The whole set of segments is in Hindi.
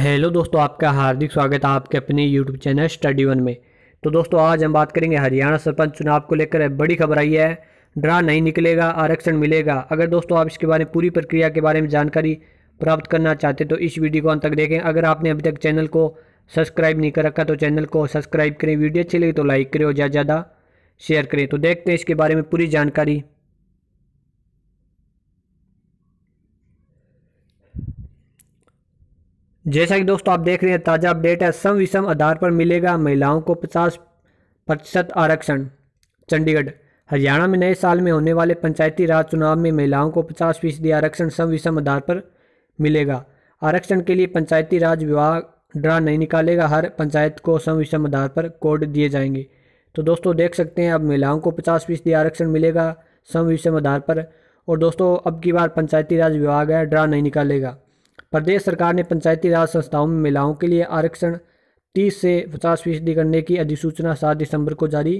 हेलो दोस्तों आपका हार्दिक स्वागत है आपके अपने यूट्यूब चैनल स्टडी वन में तो दोस्तों आज हम बात करेंगे हरियाणा सरपंच चुनाव को लेकर बड़ी खबर आई है ड्रा नहीं निकलेगा आरक्षण मिलेगा अगर दोस्तों आप इसके बारे में पूरी प्रक्रिया के बारे में जानकारी प्राप्त करना चाहते तो इस वीडियो को अंत तक देखें अगर आपने अभी तक चैनल को सब्सक्राइब नहीं कर रखा तो चैनल को सब्सक्राइब करें वीडियो अच्छी लगी तो लाइक करें और ज़्यादा ज़्यादा शेयर करें तो देखते हैं इसके बारे में पूरी जानकारी जैसा कि दोस्तों आप देख रहे हैं ताज़ा अपडेट है सम विषम आधार पर मिलेगा महिलाओं को 50 प्रतिशत आरक्षण चंडीगढ़ हरियाणा में नए साल में होने वाले पंचायती राज चुनाव में महिलाओं को 50 फीसदी आरक्षण सम विषम आधार पर मिलेगा आरक्षण के लिए पंचायती राज विभाग ड्रा नहीं निकालेगा हर पंचायत को सम विषम आधार पर कोड दिए जाएंगे तो दोस्तों देख सकते हैं अब महिलाओं को पचास फीसदी आरक्षण मिलेगा सम विषम आधार पर और दोस्तों अब की बार पंचायती राज विभाग है ड्रा नहीं निकालेगा प्रदेश सरकार ने पंचायती राज संस्थाओं में महिलाओं के लिए आरक्षण तीस से पचास फीसदी करने की अधिसूचना सात दिसंबर को जारी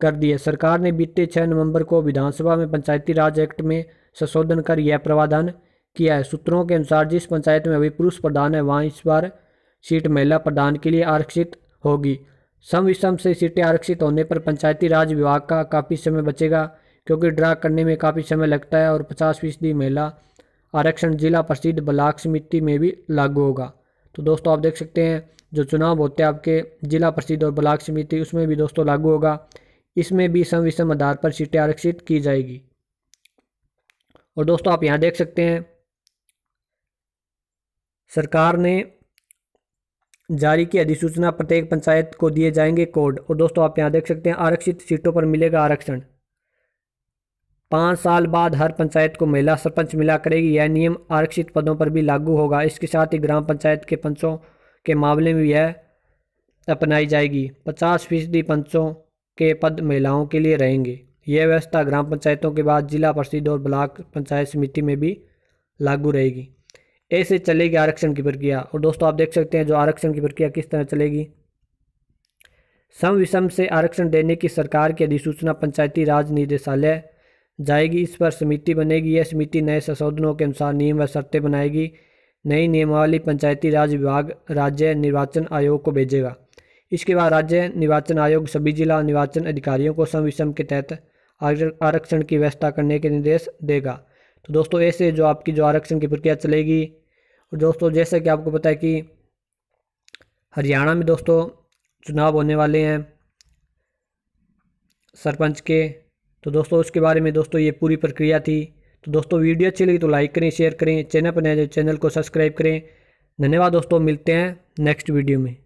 कर दी है सरकार ने बीते छः नवंबर को विधानसभा में पंचायती राज एक्ट में संशोधन कर यह प्रावधान किया है सूत्रों के अनुसार जिस पंचायत में अभी पुरुष प्रधान है वहाँ इस बार सीट महिला प्रधान के लिए आरक्षित होगी सम विषम से सीटें आरक्षित होने पर पंचायती राज विभाग का काफ़ी समय बचेगा क्योंकि ड्रा करने में काफ़ी समय लगता है और पचास फीसदी महिला आरक्षण जिला प्रसिद्ध ब्लाक समिति में भी लागू होगा तो दोस्तों आप देख सकते हैं जो चुनाव होते हैं आपके जिला प्रसिद्ध और ब्लाक समिति उसमें भी दोस्तों लागू होगा इसमें भी सम विषम आधार पर सीटें आरक्षित की जाएगी और दोस्तों आप यहाँ देख सकते हैं सरकार ने जारी की अधिसूचना प्रत्येक पंचायत को दिए जाएंगे कोड और दोस्तों आप यहाँ देख सकते हैं आरक्षित सीटों पर मिलेगा आरक्षण पाँच साल बाद हर पंचायत को महिला सरपंच मिला करेगी यह नियम आरक्षित पदों पर भी लागू होगा इसके साथ ही ग्राम पंचायत के पंचों के मामले में यह अपनाई जाएगी पचास फीसदी पंचों के पद महिलाओं के लिए रहेंगे यह व्यवस्था ग्राम पंचायतों के बाद जिला परिषद और ब्लॉक पंचायत समिति में भी लागू रहेगी ऐसे चलेगी आरक्षण की प्रक्रिया और दोस्तों आप देख सकते हैं जो आरक्षण की प्रक्रिया किस तरह चलेगी सम विषम से आरक्षण देने की सरकार की अधिसूचना पंचायती राज निदेशालय जाएगी इस पर समिति बनेगी यह समिति नए संशोधनों के अनुसार नियम व शर्तें बनाएगी नई नियमावली पंचायती राज विभाग राज्य निर्वाचन आयोग को भेजेगा इसके बाद राज्य निर्वाचन आयोग सभी जिला निर्वाचन अधिकारियों को सम के तहत आरक्षण की व्यवस्था करने के निर्देश देगा तो दोस्तों ऐसे जो आपकी जो आरक्षण की प्रक्रिया चलेगी और दोस्तों जैसा कि आपको पता है कि हरियाणा में दोस्तों चुनाव होने वाले हैं सरपंच के तो दोस्तों उसके बारे में दोस्तों ये पूरी प्रक्रिया थी तो दोस्तों वीडियो अच्छी लगी तो लाइक करें शेयर करें चैनल पर नए तो चैनल को सब्सक्राइब करें धन्यवाद दोस्तों मिलते हैं नेक्स्ट वीडियो में